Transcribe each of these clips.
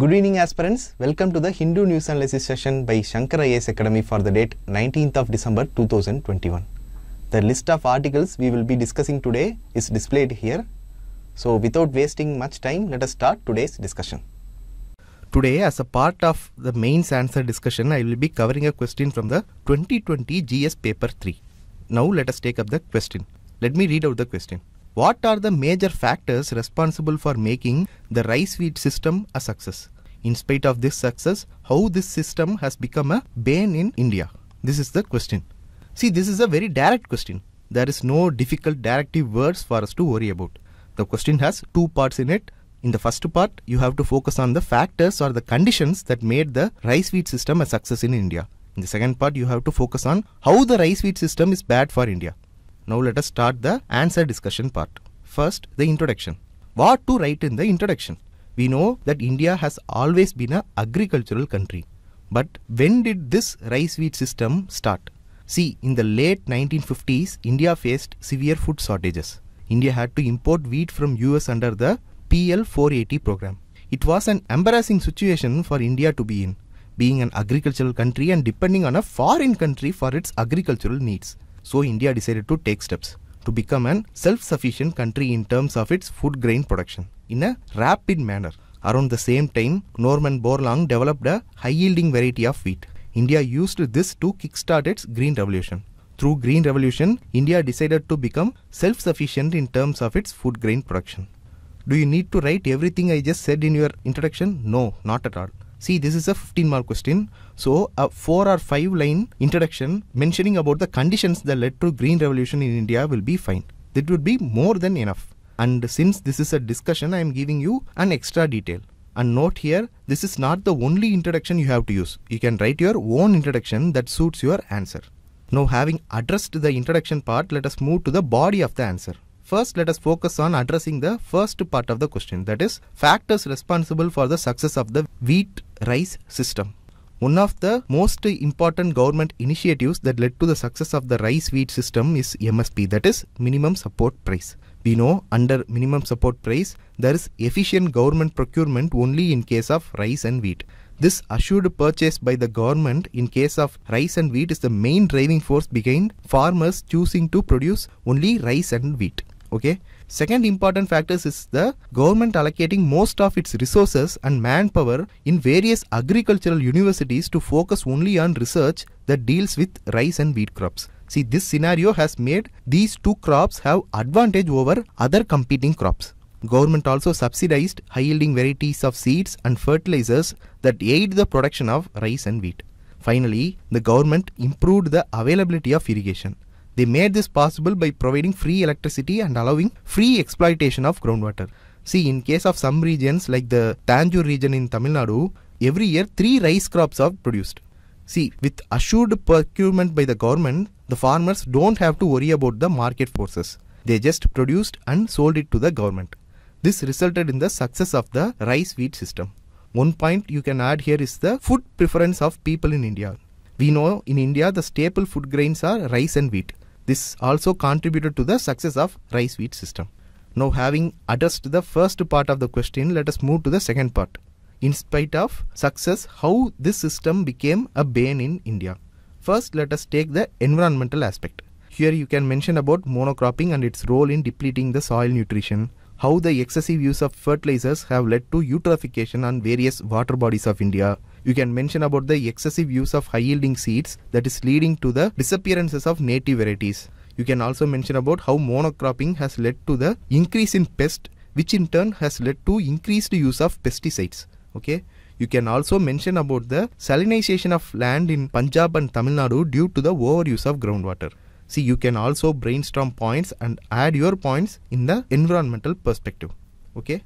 Good evening aspirants. Welcome to the Hindu News Analysis session by Shankar IAS Academy for the date 19th of December 2021. The list of articles we will be discussing today is displayed here. So without wasting much time, let us start today's discussion. Today, as a part of the mains answer discussion, I will be covering a question from the 2020 GS paper 3. Now let us take up the question. Let me read out the question. What are the major factors responsible for making the rice wheat system a success? In spite of this success, how this system has become a bane in India? This is the question. See, this is a very direct question. There is no difficult directive words for us to worry about. The question has two parts in it. In the first part, you have to focus on the factors or the conditions that made the rice wheat system a success in India. In the second part, you have to focus on how the rice wheat system is bad for India. Now let us start the answer discussion part. First, the introduction. What to write in the introduction? We know that India has always been an agricultural country. But when did this rice wheat system start? See, in the late 1950s, India faced severe food shortages. India had to import wheat from US under the PL 480 program. It was an embarrassing situation for India to be in, being an agricultural country and depending on a foreign country for its agricultural needs. So India decided to take steps to become an self-sufficient country in terms of its food grain production in a rapid manner. Around the same time, Norman Borlaug developed a high-yielding variety of wheat. India used this to kickstart its green revolution. Through green revolution, India decided to become self-sufficient in terms of its food grain production. Do you need to write everything I just said in your introduction? No, not at all. See, this is a 15 mark question. So, a 4 or 5 line introduction mentioning about the conditions that led to green revolution in India will be fine. That would be more than enough. And since this is a discussion, I am giving you an extra detail. And note here, this is not the only introduction you have to use. You can write your own introduction that suits your answer. Now having addressed the introduction part, let us move to the body of the answer. First, let us focus on addressing the first part of the question that is factors responsible for the success of the wheat rice system. One of the most important government initiatives that led to the success of the rice wheat system is MSP that is minimum support price. We know under minimum support price there is efficient government procurement only in case of rice and wheat. This assured purchase by the government in case of rice and wheat is the main driving force behind farmers choosing to produce only rice and wheat okay second important factors is the government allocating most of its resources and manpower in various agricultural universities to focus only on research that deals with rice and wheat crops see this scenario has made these two crops have advantage over other competing crops government also subsidized high yielding varieties of seeds and fertilizers that aid the production of rice and wheat finally the government improved the availability of irrigation they made this possible by providing free electricity and allowing free exploitation of groundwater. See, in case of some regions like the Tanjore region in Tamil Nadu, every year three rice crops are produced. See, with assured procurement by the government, the farmers don't have to worry about the market forces. They just produced and sold it to the government. This resulted in the success of the rice wheat system. One point you can add here is the food preference of people in India. We know in India the staple food grains are rice and wheat. This also contributed to the success of rice wheat system. Now having addressed the first part of the question, let us move to the second part. In spite of success, how this system became a bane in India. First, let us take the environmental aspect. Here you can mention about monocropping and its role in depleting the soil nutrition, how the excessive use of fertilizers have led to eutrophication on various water bodies of India, you can mention about the excessive use of high yielding seeds that is leading to the disappearances of native varieties. You can also mention about how monocropping has led to the increase in pest which in turn has led to increased use of pesticides. Okay. You can also mention about the salinization of land in Punjab and Tamil Nadu due to the overuse of groundwater. See, you can also brainstorm points and add your points in the environmental perspective. Okay.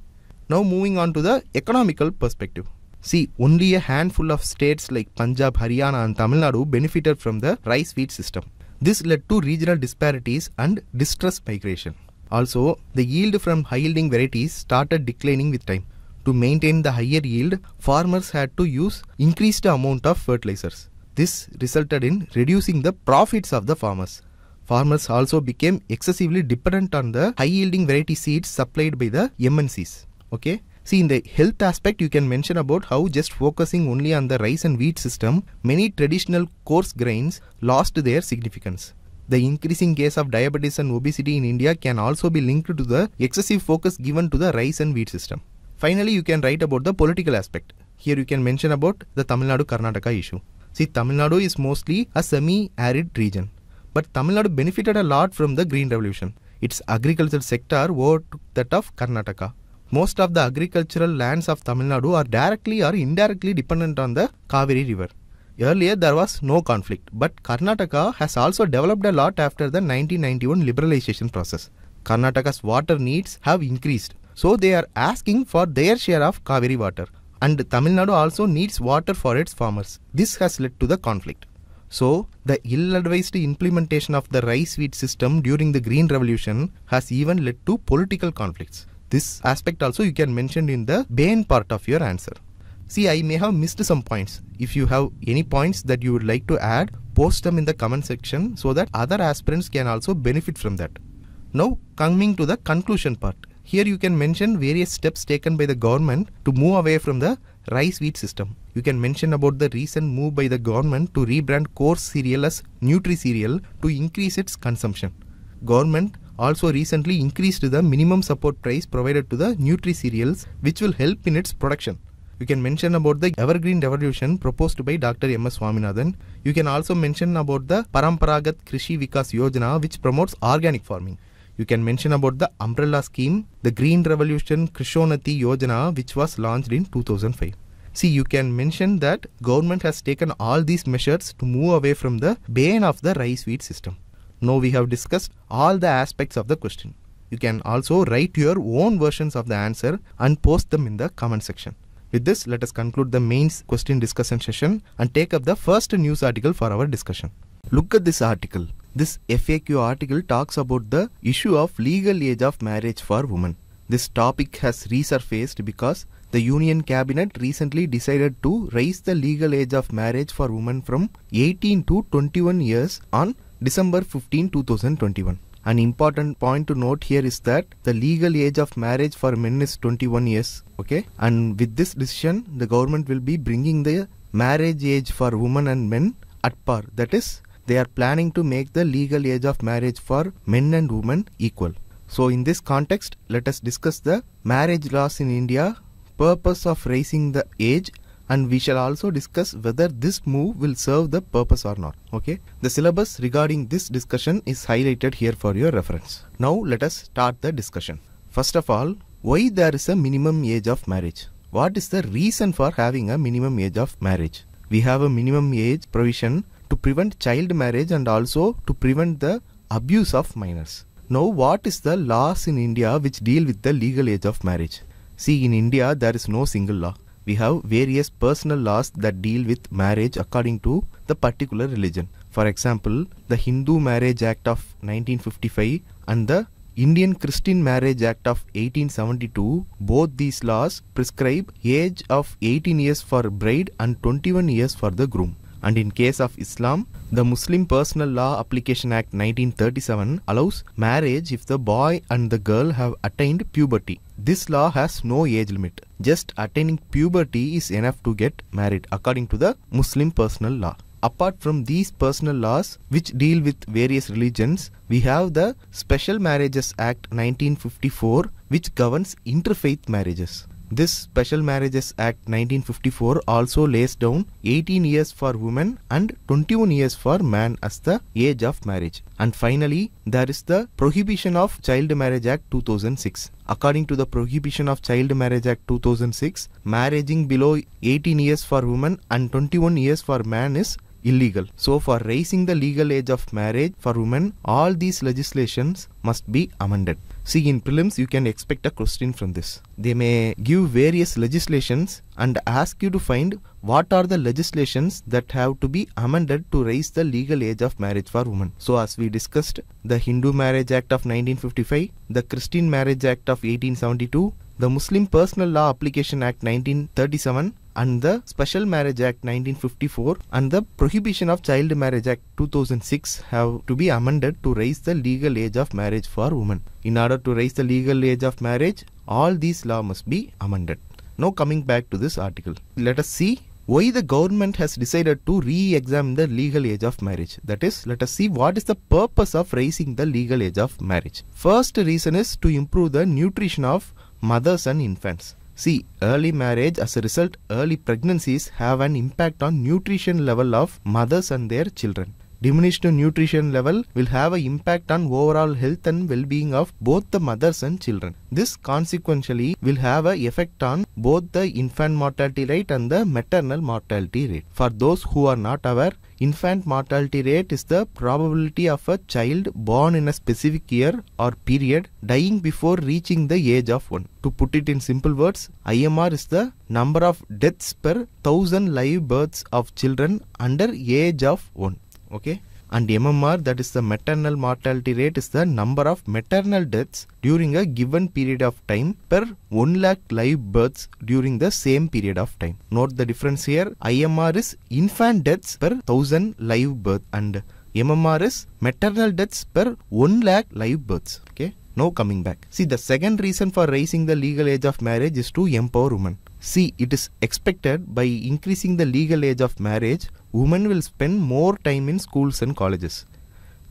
Now moving on to the economical perspective. See, only a handful of states like Punjab, Haryana, and Tamil Nadu benefited from the rice wheat system. This led to regional disparities and distress migration. Also, the yield from high yielding varieties started declining with time. To maintain the higher yield, farmers had to use increased amount of fertilizers. This resulted in reducing the profits of the farmers. Farmers also became excessively dependent on the high yielding variety seeds supplied by the MNCs. Okay, See, in the health aspect, you can mention about how just focusing only on the rice and wheat system, many traditional coarse grains lost their significance. The increasing case of diabetes and obesity in India can also be linked to the excessive focus given to the rice and wheat system. Finally, you can write about the political aspect. Here you can mention about the Tamil Nadu Karnataka issue. See, Tamil Nadu is mostly a semi-arid region. But Tamil Nadu benefited a lot from the Green Revolution. Its agricultural sector overtook that of Karnataka. Most of the agricultural lands of Tamil Nadu are directly or indirectly dependent on the Kaveri River. Earlier there was no conflict, but Karnataka has also developed a lot after the 1991 liberalization process. Karnataka's water needs have increased, so they are asking for their share of Kaveri water. And Tamil Nadu also needs water for its farmers. This has led to the conflict. So, the ill advised implementation of the rice wheat system during the Green Revolution has even led to political conflicts. This aspect also you can mention in the main part of your answer. See, I may have missed some points. If you have any points that you would like to add, post them in the comment section so that other aspirants can also benefit from that. Now, coming to the conclusion part. Here you can mention various steps taken by the government to move away from the rice wheat system. You can mention about the recent move by the government to rebrand coarse cereal as Nutri cereal to increase its consumption. Government also recently increased the minimum support price provided to the Nutri cereals, which will help in its production. You can mention about the evergreen revolution proposed by Dr. M. S. Swaminathan. You can also mention about the Paramparagat Krishi Vikas Yojana, which promotes organic farming. You can mention about the umbrella scheme, the Green Revolution Krishonati Yojana, which was launched in 2005. See, you can mention that government has taken all these measures to move away from the bane of the rice wheat system. Now we have discussed all the aspects of the question. You can also write your own versions of the answer and post them in the comment section. With this, let us conclude the main question discussion session and take up the first news article for our discussion. Look at this article. This FAQ article talks about the issue of legal age of marriage for women. This topic has resurfaced because the Union Cabinet recently decided to raise the legal age of marriage for women from 18 to 21 years on December 15, 2021. An important point to note here is that the legal age of marriage for men is 21 years. Okay. And with this decision, the government will be bringing the marriage age for women and men at par. That is, they are planning to make the legal age of marriage for men and women equal. So in this context, let us discuss the marriage laws in India, purpose of raising the age and we shall also discuss whether this move will serve the purpose or not. Okay. The syllabus regarding this discussion is highlighted here for your reference. Now let us start the discussion. First of all, why there is a minimum age of marriage? What is the reason for having a minimum age of marriage? We have a minimum age provision to prevent child marriage and also to prevent the abuse of minors. Now what is the laws in India which deal with the legal age of marriage? See in India there is no single law we have various personal laws that deal with marriage according to the particular religion. For example, the Hindu Marriage Act of 1955 and the Indian Christian Marriage Act of 1872, both these laws prescribe age of 18 years for bride and 21 years for the groom and in case of Islam, the Muslim Personal Law Application Act 1937 allows marriage if the boy and the girl have attained puberty. This law has no age limit. Just attaining puberty is enough to get married according to the Muslim Personal Law. Apart from these personal laws which deal with various religions, we have the Special Marriages Act 1954 which governs interfaith marriages. This Special Marriages Act 1954 also lays down 18 years for women and 21 years for man as the age of marriage. And finally, there is the Prohibition of Child Marriage Act 2006. According to the Prohibition of Child Marriage Act 2006, marrying below 18 years for women and 21 years for man is illegal. So for raising the legal age of marriage for women, all these legislations must be amended. See, in prelims, you can expect a question from this. They may give various legislations and ask you to find what are the legislations that have to be amended to raise the legal age of marriage for women. So, as we discussed, the Hindu Marriage Act of 1955, the Christian Marriage Act of 1872, the Muslim Personal Law Application Act 1937, and the Special Marriage Act 1954 and the Prohibition of Child Marriage Act 2006 have to be amended to raise the legal age of marriage marriage for women. In order to raise the legal age of marriage, all these laws must be amended. Now coming back to this article, let us see why the government has decided to re-examine the legal age of marriage. That is, let us see what is the purpose of raising the legal age of marriage. First reason is to improve the nutrition of mothers and infants. See, early marriage as a result, early pregnancies have an impact on nutrition level of mothers and their children. Diminished nutrition level will have an impact on overall health and well-being of both the mothers and children. This consequentially will have an effect on both the infant mortality rate and the maternal mortality rate. For those who are not aware, infant mortality rate is the probability of a child born in a specific year or period dying before reaching the age of 1. To put it in simple words, IMR is the number of deaths per thousand live births of children under age of 1 okay and MMR that is the maternal mortality rate is the number of maternal deaths during a given period of time per 1 lakh live births during the same period of time. Note the difference here IMR is infant deaths per 1000 live birth and MMR is maternal deaths per 1 lakh live births. Okay. Now coming back. See the second reason for raising the legal age of marriage is to empower women. See, it is expected by increasing the legal age of marriage, women will spend more time in schools and colleges.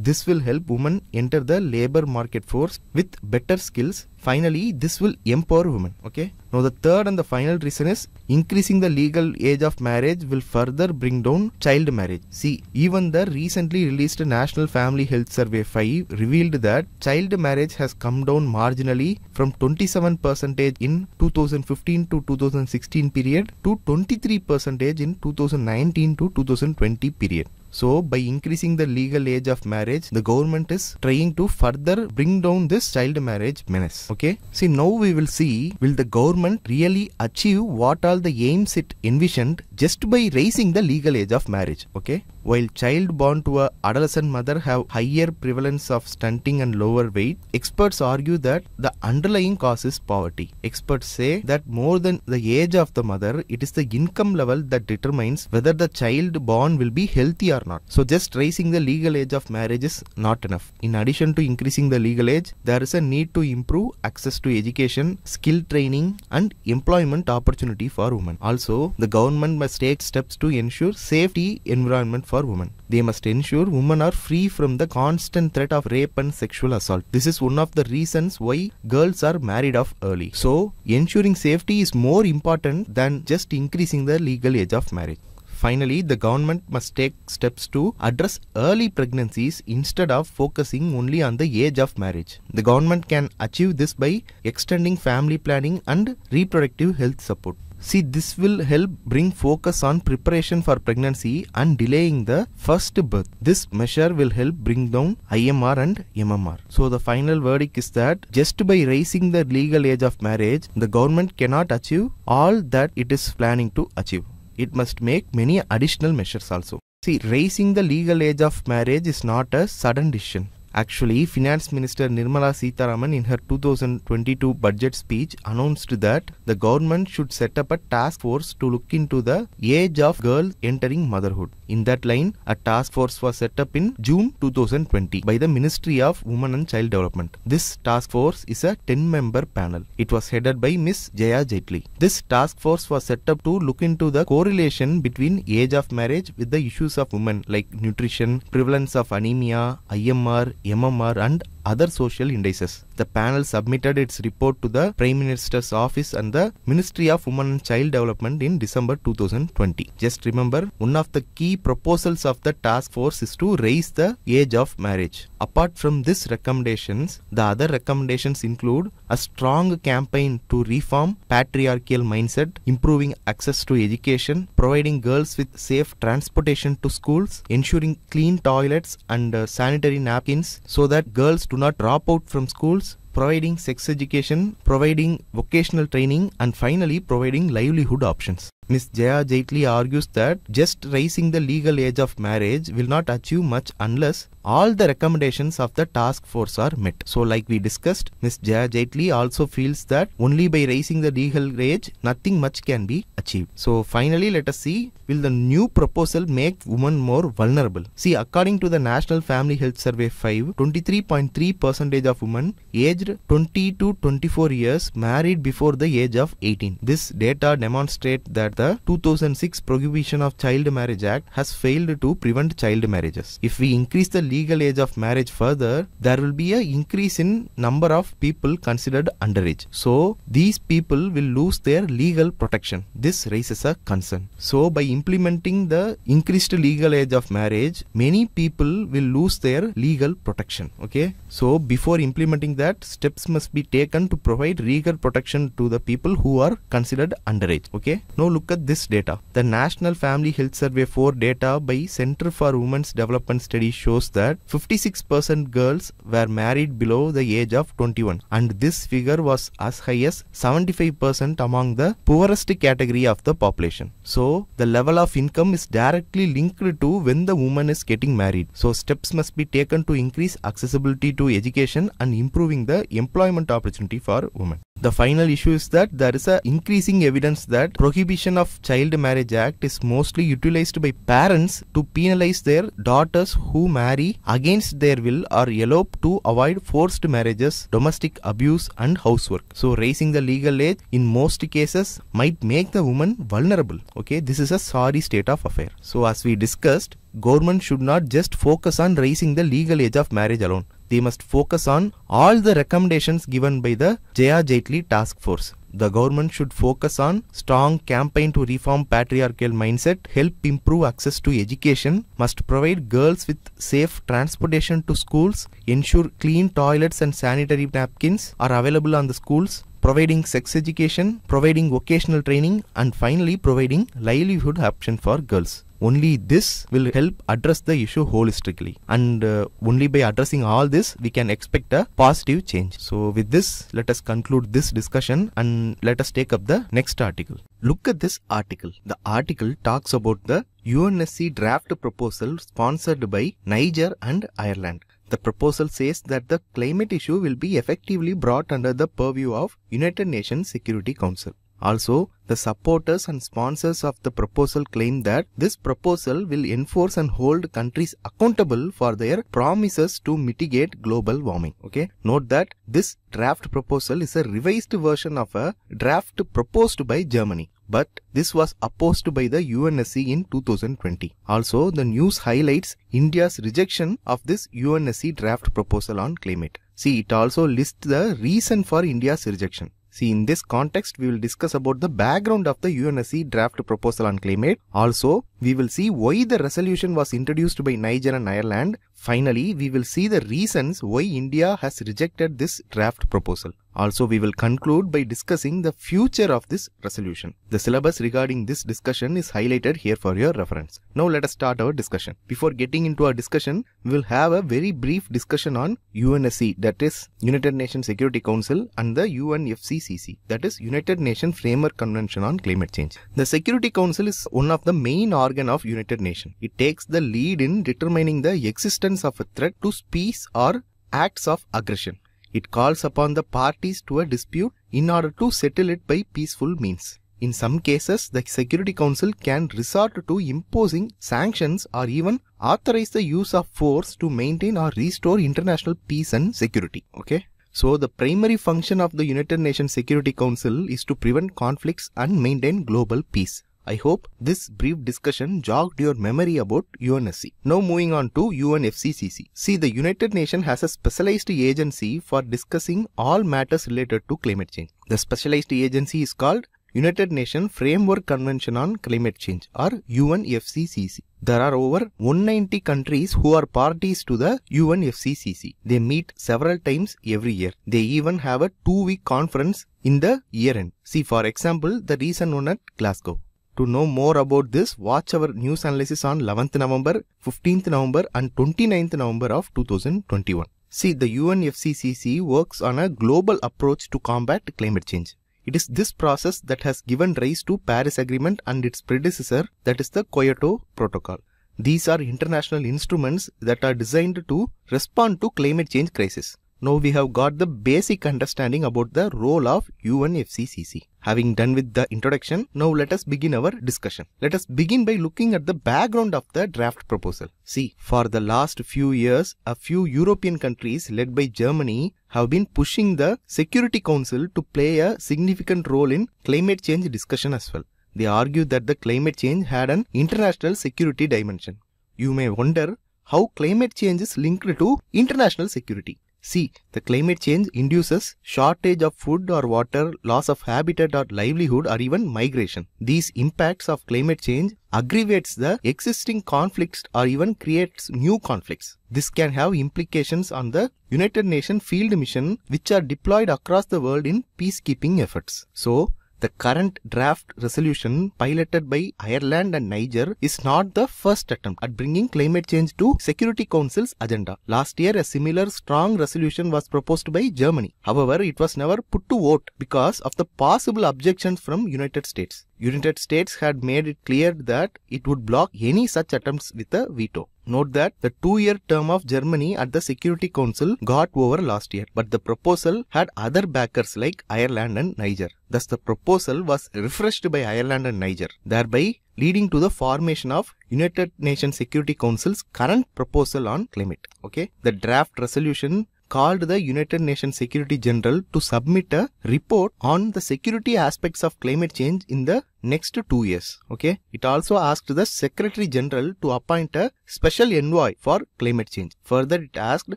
This will help women enter the labor market force with better skills. Finally, this will empower women. Okay. Now the third and the final reason is increasing the legal age of marriage will further bring down child marriage. See, even the recently released National Family Health Survey 5 revealed that child marriage has come down marginally from 27% in 2015 to 2016 period to 23% in 2019 to 2020 period. So by increasing the legal age of marriage, the government is trying to further bring down this child marriage menace. Okay. See now we will see will the government really achieve what all the aims it envisioned just by raising the legal age of marriage. Okay. While child born to a adolescent mother have higher prevalence of stunting and lower weight, experts argue that the underlying cause is poverty. Experts say that more than the age of the mother, it is the income level that determines whether the child born will be healthy or or not. So just raising the legal age of marriage is not enough. In addition to increasing the legal age, there is a need to improve access to education, skill training and employment opportunity for women. Also, the government must take steps to ensure safety environment for women. They must ensure women are free from the constant threat of rape and sexual assault. This is one of the reasons why girls are married off early. So, ensuring safety is more important than just increasing the legal age of marriage. Finally, the government must take steps to address early pregnancies instead of focusing only on the age of marriage. The government can achieve this by extending family planning and reproductive health support. See, this will help bring focus on preparation for pregnancy and delaying the first birth. This measure will help bring down IMR and MMR. So, the final verdict is that just by raising the legal age of marriage, the government cannot achieve all that it is planning to achieve it must make many additional measures also. See, raising the legal age of marriage is not a sudden decision. Actually, Finance Minister Nirmala Sitharaman in her 2022 budget speech announced that the government should set up a task force to look into the age of girls entering motherhood. In that line, a task force was set up in June 2020 by the Ministry of Women and Child Development. This task force is a 10-member panel. It was headed by Ms. Jaya Jaitley. This task force was set up to look into the correlation between age of marriage with the issues of women like nutrition, prevalence of anemia, IMR, MMR and other social indices. The panel submitted its report to the Prime Minister's office and the Ministry of Women and Child Development in December 2020. Just remember, one of the key proposals of the task force is to raise the age of marriage. Apart from these recommendations, the other recommendations include a strong campaign to reform patriarchal mindset, improving access to education, providing girls with safe transportation to schools, ensuring clean toilets and uh, sanitary napkins so that girls do not drop out from schools providing sex education, providing vocational training and finally providing livelihood options. Ms. Jaya Jaitley argues that just raising the legal age of marriage will not achieve much unless all the recommendations of the task force are met. So like we discussed, Ms. Jaya Jaitley also feels that only by raising the legal age, nothing much can be achieved. So finally, let us see, will the new proposal make women more vulnerable? See, according to the National Family Health Survey 5, 23.3% of women aged 20 to 24 years married before the age of 18. This data demonstrates that the 2006 Prohibition of Child Marriage Act has failed to prevent child marriages. If we increase the legal age of marriage further, there will be an increase in number of people considered underage. So these people will lose their legal protection. This raises a concern. So by implementing the increased legal age of marriage, many people will lose their legal protection. Okay. So before implementing that, steps must be taken to provide legal protection to the people who are considered underage. Okay. Now look at this data. The National Family Health Survey 4 data by Center for Women's Development Studies shows that 56% girls were married below the age of 21 and this figure was as high as 75% among the poorest category of the population. So the level of income is directly linked to when the woman is getting married. So steps must be taken to increase accessibility to education and improving the employment opportunity for women. The final issue is that there is a increasing evidence that prohibition of child marriage act is mostly utilized by parents to penalize their daughters who marry against their will or elope to avoid forced marriages, domestic abuse and housework. So raising the legal age in most cases might make the woman vulnerable. Okay, this is a sorry state of affair. So as we discussed, government should not just focus on raising the legal age of marriage alone they must focus on all the recommendations given by the Jaya Jaitley task force. The government should focus on strong campaign to reform patriarchal mindset, help improve access to education, must provide girls with safe transportation to schools, ensure clean toilets and sanitary napkins are available on the schools, providing sex education, providing vocational training and finally providing livelihood option for girls. Only this will help address the issue holistically and uh, only by addressing all this we can expect a positive change. So with this let us conclude this discussion and let us take up the next article. Look at this article. The article talks about the UNSC draft proposal sponsored by Niger and Ireland. The proposal says that the climate issue will be effectively brought under the purview of United Nations Security Council. Also, the supporters and sponsors of the proposal claim that this proposal will enforce and hold countries accountable for their promises to mitigate global warming. Okay, note that this draft proposal is a revised version of a draft proposed by Germany but this was opposed by the UNSC in 2020. Also, the news highlights India's rejection of this UNSC draft proposal on climate. See, it also lists the reason for India's rejection. See, in this context, we will discuss about the background of the UNSC draft proposal on climate. Also, we will see why the resolution was introduced by Niger and Ireland. Finally, we will see the reasons why India has rejected this draft proposal. Also, we will conclude by discussing the future of this resolution. The syllabus regarding this discussion is highlighted here for your reference. Now, let us start our discussion. Before getting into our discussion, we will have a very brief discussion on UNSC, that is United Nations Security Council and the UNFCCC, that is United Nations Framework Convention on Climate Change. The Security Council is one of the main organ of United Nations. It takes the lead in determining the existence of a threat to peace or acts of aggression. It calls upon the parties to a dispute in order to settle it by peaceful means. In some cases, the Security Council can resort to imposing sanctions or even authorize the use of force to maintain or restore international peace and security. Okay. So, the primary function of the United Nations Security Council is to prevent conflicts and maintain global peace. I hope this brief discussion jogged your memory about UNSC. Now moving on to UNFCCC. See, the United Nations has a specialized agency for discussing all matters related to climate change. The specialized agency is called United Nations Framework Convention on Climate Change or UNFCCC. There are over 190 countries who are parties to the UNFCCC. They meet several times every year. They even have a two-week conference in the year end. See for example the recent one at Glasgow. To know more about this, watch our news analysis on 11th November, 15th November and 29th November of 2021. See, the UNFCCC works on a global approach to combat climate change. It is this process that has given rise to Paris Agreement and its predecessor that is the Kyoto Protocol. These are international instruments that are designed to respond to climate change crisis. Now we have got the basic understanding about the role of UNFCCC. Having done with the introduction, now let us begin our discussion. Let us begin by looking at the background of the draft proposal. See, for the last few years, a few European countries led by Germany have been pushing the Security Council to play a significant role in climate change discussion as well. They argue that the climate change had an international security dimension. You may wonder how climate change is linked to international security. C. The climate change induces shortage of food or water, loss of habitat or livelihood or even migration. These impacts of climate change aggravates the existing conflicts or even creates new conflicts. This can have implications on the United Nations field mission which are deployed across the world in peacekeeping efforts. So, the current draft resolution piloted by Ireland and Niger is not the first attempt at bringing climate change to Security Council's agenda. Last year, a similar strong resolution was proposed by Germany. However, it was never put to vote because of the possible objections from United States. United States had made it clear that it would block any such attempts with a veto. Note that the two-year term of Germany at the Security Council got over last year, but the proposal had other backers like Ireland and Niger. Thus, the proposal was refreshed by Ireland and Niger, thereby leading to the formation of United Nations Security Council's current proposal on climate. Okay, the draft resolution called the United Nations Security General to submit a report on the security aspects of climate change in the next two years. Okay. It also asked the Secretary General to appoint a special envoy for climate change. Further, it asked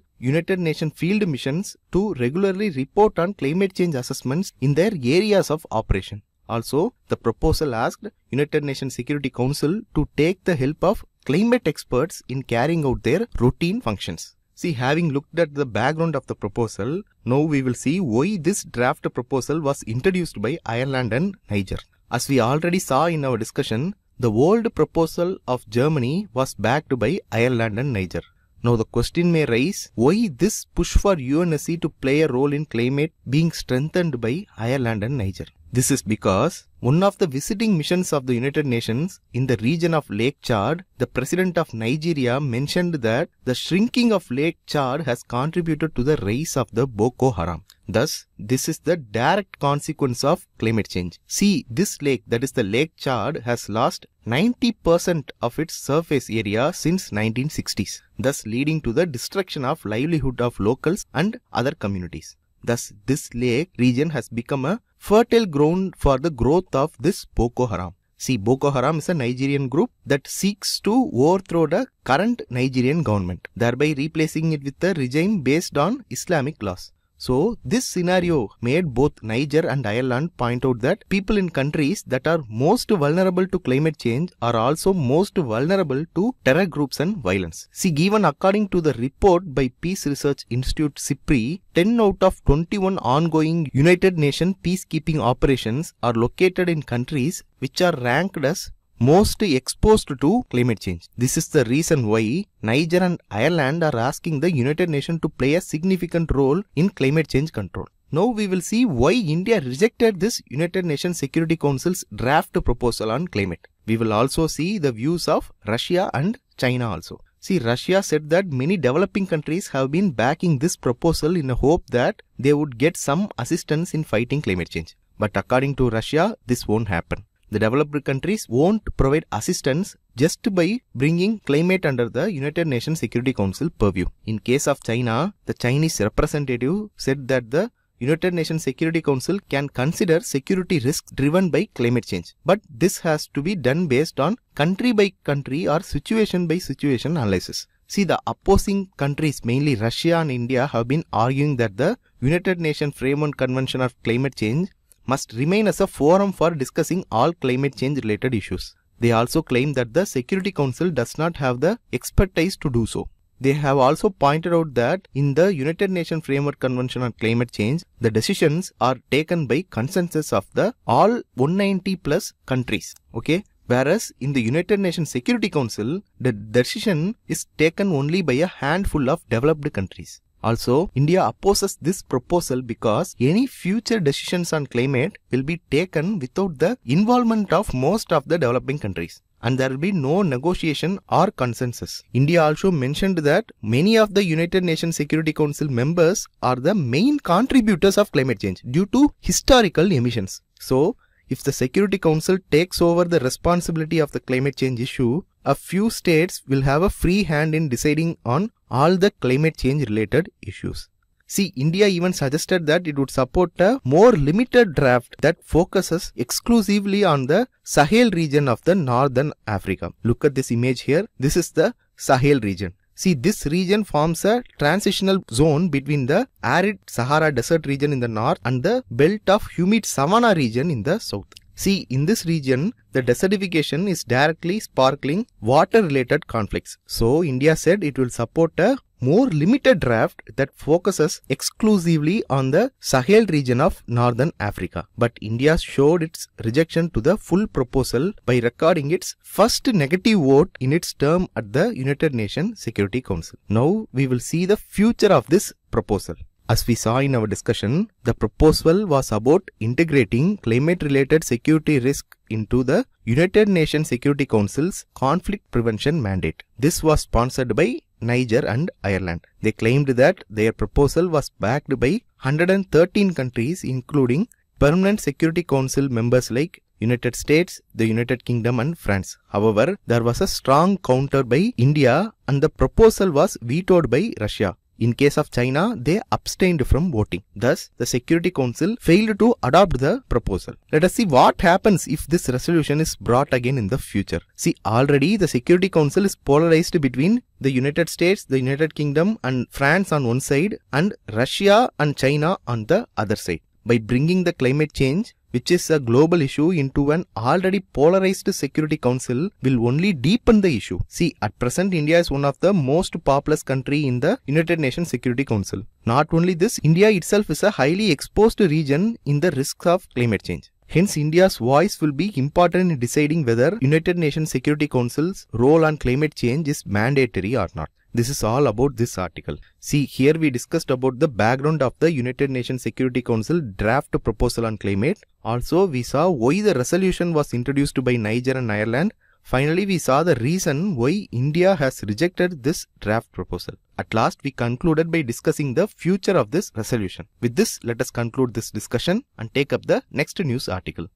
United Nations field missions to regularly report on climate change assessments in their areas of operation. Also, the proposal asked United Nations Security Council to take the help of climate experts in carrying out their routine functions. See, having looked at the background of the proposal, now we will see why this draft proposal was introduced by Ireland and Niger. As we already saw in our discussion, the old proposal of Germany was backed by Ireland and Niger. Now the question may rise, why this push for UNSC to play a role in climate being strengthened by Ireland and Niger? This is because one of the visiting missions of the United Nations in the region of Lake Chad, the president of Nigeria mentioned that the shrinking of Lake Chad has contributed to the rise of the Boko Haram. Thus, this is the direct consequence of climate change. See, this lake, that is the Lake Chad, has lost 90% of its surface area since 1960s, thus leading to the destruction of livelihood of locals and other communities. Thus, this lake region has become a fertile ground for the growth of this Boko Haram. See, Boko Haram is a Nigerian group that seeks to overthrow the current Nigerian government, thereby replacing it with a regime based on Islamic laws. So this scenario made both Niger and Ireland point out that people in countries that are most vulnerable to climate change are also most vulnerable to terror groups and violence. See given according to the report by Peace Research Institute CIPRI, 10 out of 21 ongoing United Nations peacekeeping operations are located in countries which are ranked as most exposed to climate change. This is the reason why Niger and Ireland are asking the United Nations to play a significant role in climate change control. Now we will see why India rejected this United Nations Security Council's draft proposal on climate. We will also see the views of Russia and China also. See, Russia said that many developing countries have been backing this proposal in the hope that they would get some assistance in fighting climate change. But according to Russia, this won't happen the developed countries won't provide assistance just by bringing climate under the United Nations Security Council purview. In case of China, the Chinese representative said that the United Nations Security Council can consider security risks driven by climate change. But this has to be done based on country by country or situation by situation analysis. See, the opposing countries, mainly Russia and India, have been arguing that the United Nations Framework Convention of Climate Change must remain as a forum for discussing all climate change related issues. They also claim that the Security Council does not have the expertise to do so. They have also pointed out that in the United Nations Framework Convention on Climate Change, the decisions are taken by consensus of the all 190 plus countries. Okay. Whereas in the United Nations Security Council, the decision is taken only by a handful of developed countries. Also, India opposes this proposal because any future decisions on climate will be taken without the involvement of most of the developing countries and there will be no negotiation or consensus. India also mentioned that many of the United Nations Security Council members are the main contributors of climate change due to historical emissions. So, if the Security Council takes over the responsibility of the climate change issue, a few states will have a free hand in deciding on all the climate change related issues. See, India even suggested that it would support a more limited draft that focuses exclusively on the Sahel region of the northern Africa. Look at this image here. This is the Sahel region. See, this region forms a transitional zone between the arid Sahara desert region in the north and the belt of humid savanna region in the south. See, in this region, the desertification is directly sparkling water related conflicts. So, India said it will support a more limited draft that focuses exclusively on the Sahel region of northern Africa. But India showed its rejection to the full proposal by recording its first negative vote in its term at the United Nations Security Council. Now we will see the future of this proposal. As we saw in our discussion, the proposal was about integrating climate-related security risk into the United Nations Security Council's conflict prevention mandate. This was sponsored by Niger and Ireland. They claimed that their proposal was backed by 113 countries including permanent Security Council members like United States, the United Kingdom and France. However, there was a strong counter by India and the proposal was vetoed by Russia. In case of China, they abstained from voting. Thus, the Security Council failed to adopt the proposal. Let us see what happens if this resolution is brought again in the future. See, already the Security Council is polarized between the United States, the United Kingdom and France on one side and Russia and China on the other side by bringing the climate change which is a global issue into an already polarized security council will only deepen the issue. See, at present India is one of the most populous country in the United Nations Security Council. Not only this, India itself is a highly exposed region in the risks of climate change. Hence, India's voice will be important in deciding whether United Nations Security Council's role on climate change is mandatory or not. This is all about this article. See, here we discussed about the background of the United Nations Security Council draft proposal on climate. Also, we saw why the resolution was introduced by Niger and Ireland. Finally, we saw the reason why India has rejected this draft proposal. At last, we concluded by discussing the future of this resolution. With this, let us conclude this discussion and take up the next news article.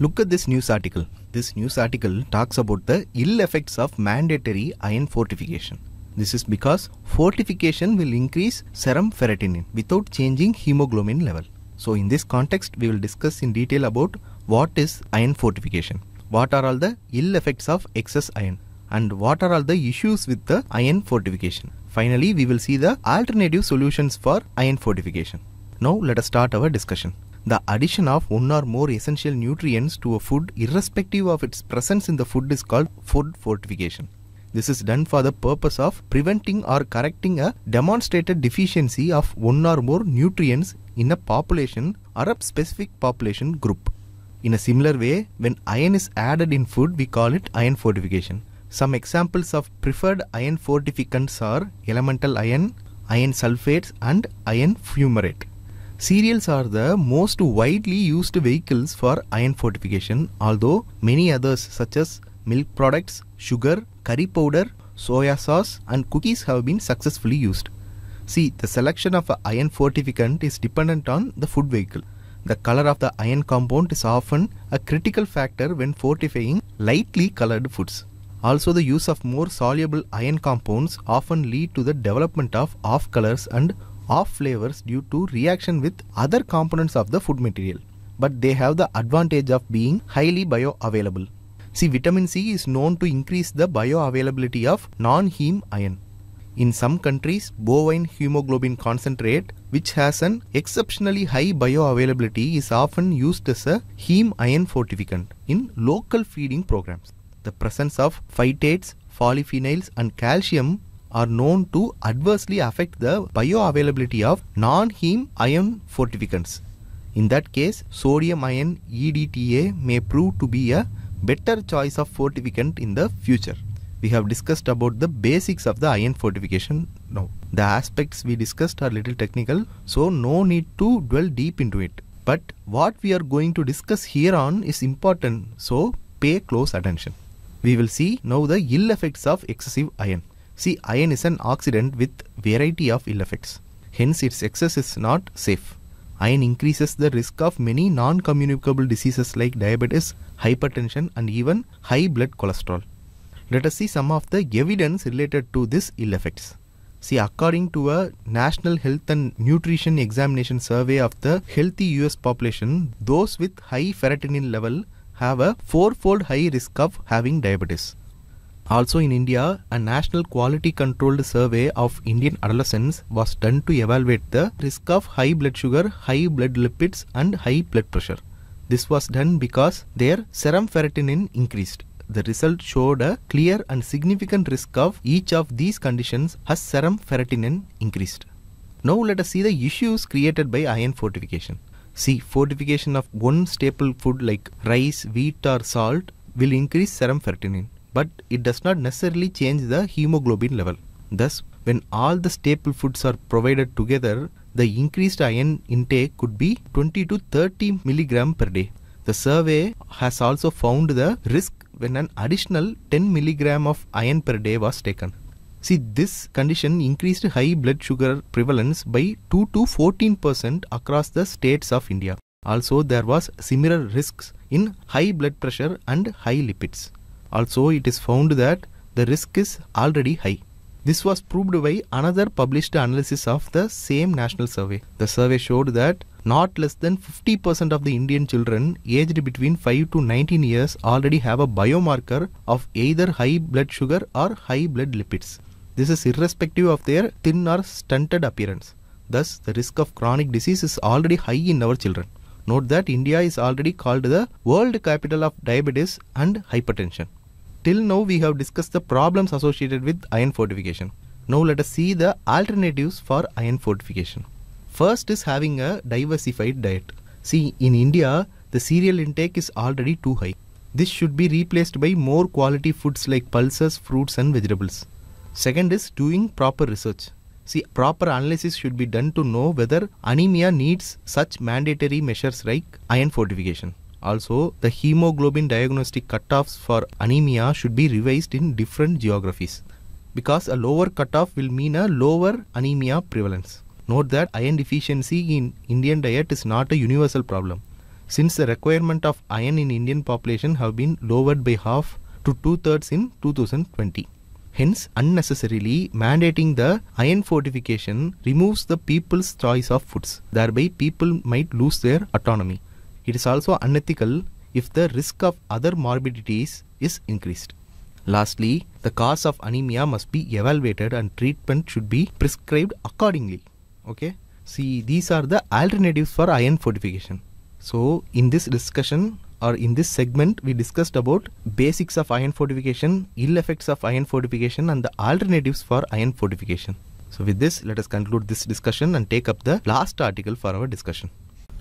Look at this news article. This news article talks about the ill effects of mandatory iron fortification. This is because fortification will increase serum ferritinin without changing hemoglobin level. So in this context, we will discuss in detail about what is iron fortification, what are all the ill effects of excess iron and what are all the issues with the iron fortification. Finally, we will see the alternative solutions for iron fortification. Now let us start our discussion. The addition of one or more essential nutrients to a food irrespective of its presence in the food is called food fortification. This is done for the purpose of preventing or correcting a demonstrated deficiency of one or more nutrients in a population or a specific population group. In a similar way, when iron is added in food, we call it iron fortification. Some examples of preferred iron fortificants are elemental iron, iron sulfates and iron fumarate. Cereals are the most widely used vehicles for iron fortification, although many others such as milk products, sugar, curry powder, soya sauce and cookies have been successfully used. See, the selection of an iron fortificant is dependent on the food vehicle. The color of the iron compound is often a critical factor when fortifying lightly colored foods. Also, the use of more soluble iron compounds often lead to the development of off colors and off flavors due to reaction with other components of the food material. But they have the advantage of being highly bioavailable. See, vitamin C is known to increase the bioavailability of non-heme iron. In some countries, bovine hemoglobin concentrate, which has an exceptionally high bioavailability, is often used as a heme iron fortificant in local feeding programs. The presence of phytates, polyphenols, and calcium are known to adversely affect the bioavailability of non-heme iron fortificants. In that case, sodium ion EDTA may prove to be a better choice of fortificant in the future. We have discussed about the basics of the iron fortification now. The aspects we discussed are little technical, so no need to dwell deep into it. But what we are going to discuss here on is important, so pay close attention. We will see now the ill effects of excessive iron. See, iron is an oxidant with variety of ill effects. Hence, its excess is not safe. Iron increases the risk of many non-communicable diseases like diabetes, hypertension and even high blood cholesterol. Let us see some of the evidence related to these ill effects. See, according to a National Health and Nutrition Examination survey of the healthy US population, those with high ferritinin level have a fourfold high risk of having diabetes. Also in India, a national quality controlled survey of Indian adolescents was done to evaluate the risk of high blood sugar, high blood lipids and high blood pressure. This was done because their serum ferritinin increased. The result showed a clear and significant risk of each of these conditions as serum ferritinin increased. Now let us see the issues created by iron fortification. See, fortification of one staple food like rice, wheat or salt will increase serum ferritinin, but it does not necessarily change the hemoglobin level. Thus, when all the staple foods are provided together, the increased iron intake could be 20 to 30 milligram per day. The survey has also found the risk when an additional 10 milligram of iron per day was taken. See, this condition increased high blood sugar prevalence by 2 to 14 percent across the states of India. Also, there was similar risks in high blood pressure and high lipids. Also, it is found that the risk is already high. This was proved by another published analysis of the same national survey. The survey showed that not less than 50% of the Indian children aged between 5 to 19 years already have a biomarker of either high blood sugar or high blood lipids. This is irrespective of their thin or stunted appearance. Thus, the risk of chronic disease is already high in our children. Note that India is already called the world capital of diabetes and hypertension. Till now we have discussed the problems associated with iron fortification. Now let us see the alternatives for iron fortification. First is having a diversified diet. See in India the cereal intake is already too high. This should be replaced by more quality foods like pulses, fruits and vegetables. Second is doing proper research. See, proper analysis should be done to know whether anemia needs such mandatory measures like iron fortification. Also, the hemoglobin diagnostic cutoffs for anemia should be revised in different geographies because a lower cutoff will mean a lower anemia prevalence. Note that iron deficiency in Indian diet is not a universal problem since the requirement of iron in Indian population have been lowered by half to two-thirds in 2020. Hence, unnecessarily mandating the iron fortification removes the people's choice of foods, thereby people might lose their autonomy. It is also unethical if the risk of other morbidities is increased. Lastly, the cause of anemia must be evaluated and treatment should be prescribed accordingly. Okay, see, these are the alternatives for iron fortification. So, in this discussion or in this segment, we discussed about basics of iron fortification, ill effects of iron fortification, and the alternatives for iron fortification. So, with this, let us conclude this discussion and take up the last article for our discussion.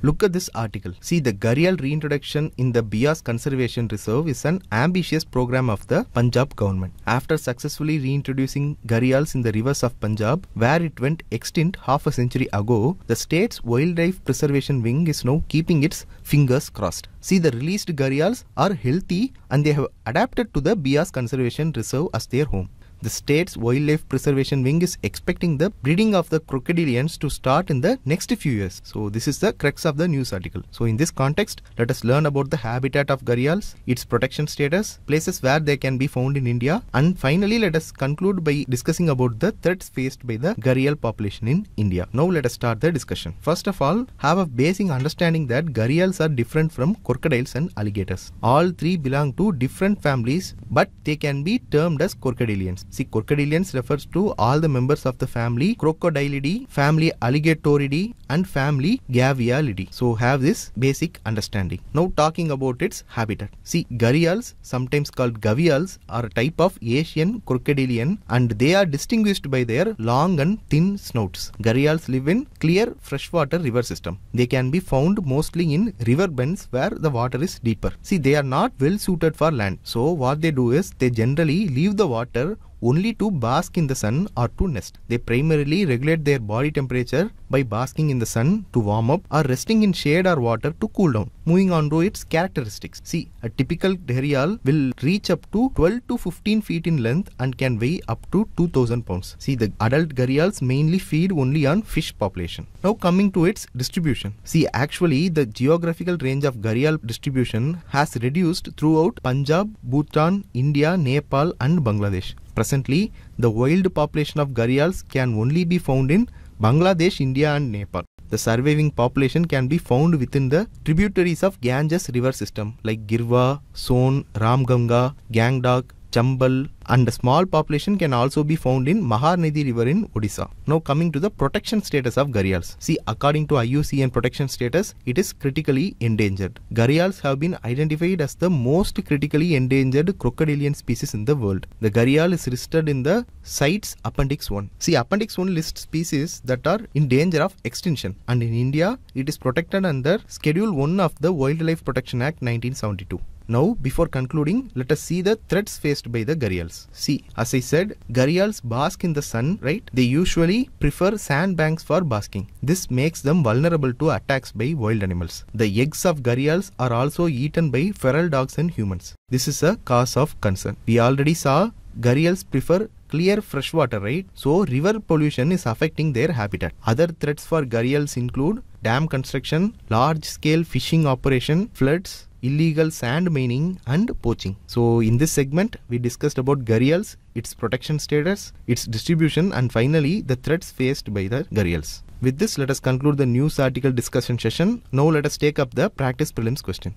Look at this article. See, the gharial reintroduction in the Bias Conservation Reserve is an ambitious program of the Punjab government. After successfully reintroducing gharials in the rivers of Punjab, where it went extinct half a century ago, the state's wildlife preservation wing is now keeping its fingers crossed. See, the released gharials are healthy and they have adapted to the Bias Conservation Reserve as their home. The state's wildlife preservation wing is expecting the breeding of the crocodilians to start in the next few years. So this is the crux of the news article. So in this context, let us learn about the habitat of gharials, its protection status, places where they can be found in India, and finally let us conclude by discussing about the threats faced by the gharial population in India. Now let us start the discussion. First of all, have a basic understanding that gharials are different from crocodiles and alligators. All three belong to different families, but they can be termed as crocodilians. See, crocodilians refers to all the members of the family crocodilidae, family alligatoridae and family gavialidae. So have this basic understanding. Now talking about its habitat. See, gharials, sometimes called gavials, are a type of Asian crocodilian and they are distinguished by their long and thin snouts. Gharials live in clear freshwater river system. They can be found mostly in river bends where the water is deeper. See, they are not well suited for land. So what they do is they generally leave the water only to bask in the sun or to nest. They primarily regulate their body temperature by basking in the sun to warm up or resting in shade or water to cool down. Moving on to its characteristics. See, a typical gharial will reach up to 12 to 15 feet in length and can weigh up to 2000 pounds. See, the adult gharials mainly feed only on fish population. Now coming to its distribution. See, actually the geographical range of gharial distribution has reduced throughout Punjab, Bhutan, India, Nepal and Bangladesh. Presently, the wild population of gharials can only be found in Bangladesh, India and Nepal. The surviving population can be found within the tributaries of Ganges river system like Girwa, Son, Ramganga, Gangdak. Chambal and a small population can also be found in Maharnadi river in Odisha. Now coming to the protection status of gharials. See according to IUCN protection status it is critically endangered. Gharials have been identified as the most critically endangered crocodilian species in the world. The gharial is listed in the CITES Appendix 1. See Appendix 1 lists species that are in danger of extinction and in India it is protected under Schedule 1 of the Wildlife Protection Act 1972. Now, before concluding, let us see the threats faced by the gharials. See, as I said, gharials bask in the sun, right? They usually prefer sandbanks for basking. This makes them vulnerable to attacks by wild animals. The eggs of gharials are also eaten by feral dogs and humans. This is a cause of concern. We already saw gharials prefer clear fresh water, right? So river pollution is affecting their habitat. Other threats for gharials include dam construction, large scale fishing operation, floods, illegal sand mining and poaching. So in this segment, we discussed about gharials, its protection status, its distribution and finally the threats faced by the gharials. With this, let us conclude the news article discussion session. Now let us take up the practice prelims question.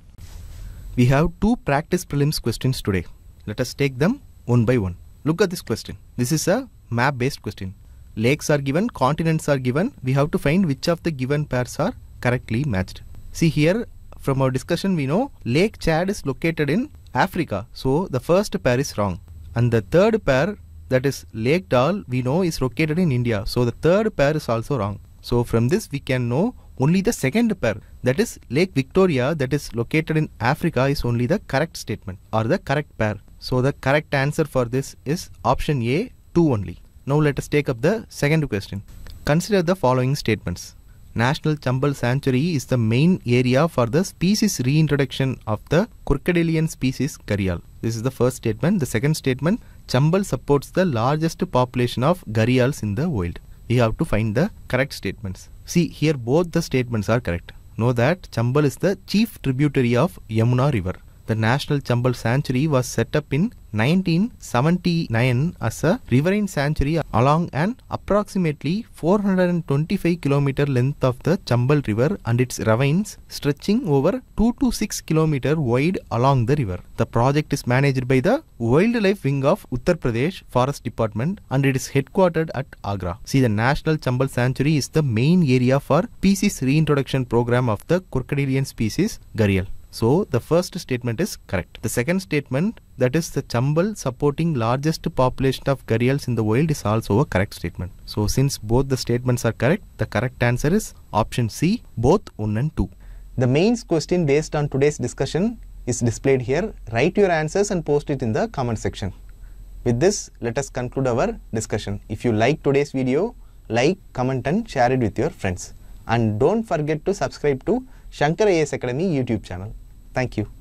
We have two practice prelims questions today. Let us take them one by one. Look at this question. This is a map based question. Lakes are given, continents are given. We have to find which of the given pairs are correctly matched. See here, from our discussion we know Lake Chad is located in Africa. So the first pair is wrong. And the third pair that is Lake Dal we know is located in India. So the third pair is also wrong. So from this we can know only the second pair that is Lake Victoria that is located in Africa is only the correct statement or the correct pair. So the correct answer for this is option A 2 only. Now let us take up the second question. Consider the following statements. National Chambal Sanctuary is the main area for the species reintroduction of the crocodilian species gharial. This is the first statement. The second statement, Chambal supports the largest population of gharials in the world. We have to find the correct statements. See, here both the statements are correct. Know that Chambal is the chief tributary of Yamuna river the National Chambal Sanctuary was set up in 1979 as a riverine sanctuary along an approximately 425 km length of the Chambal River and its ravines stretching over 2 to 6 km wide along the river. The project is managed by the Wildlife Wing of Uttar Pradesh Forest Department and it is headquartered at Agra. See the National Chambal Sanctuary is the main area for species reintroduction program of the crocodilian species gharial. So the first statement is correct. The second statement that is the Chambal supporting largest population of gharials in the world is also a correct statement. So since both the statements are correct, the correct answer is option C, both 1 and 2. The mains question based on today's discussion is displayed here. Write your answers and post it in the comment section. With this, let us conclude our discussion. If you like today's video, like, comment and share it with your friends. And don't forget to subscribe to Shankar AS Academy YouTube channel. Thank you.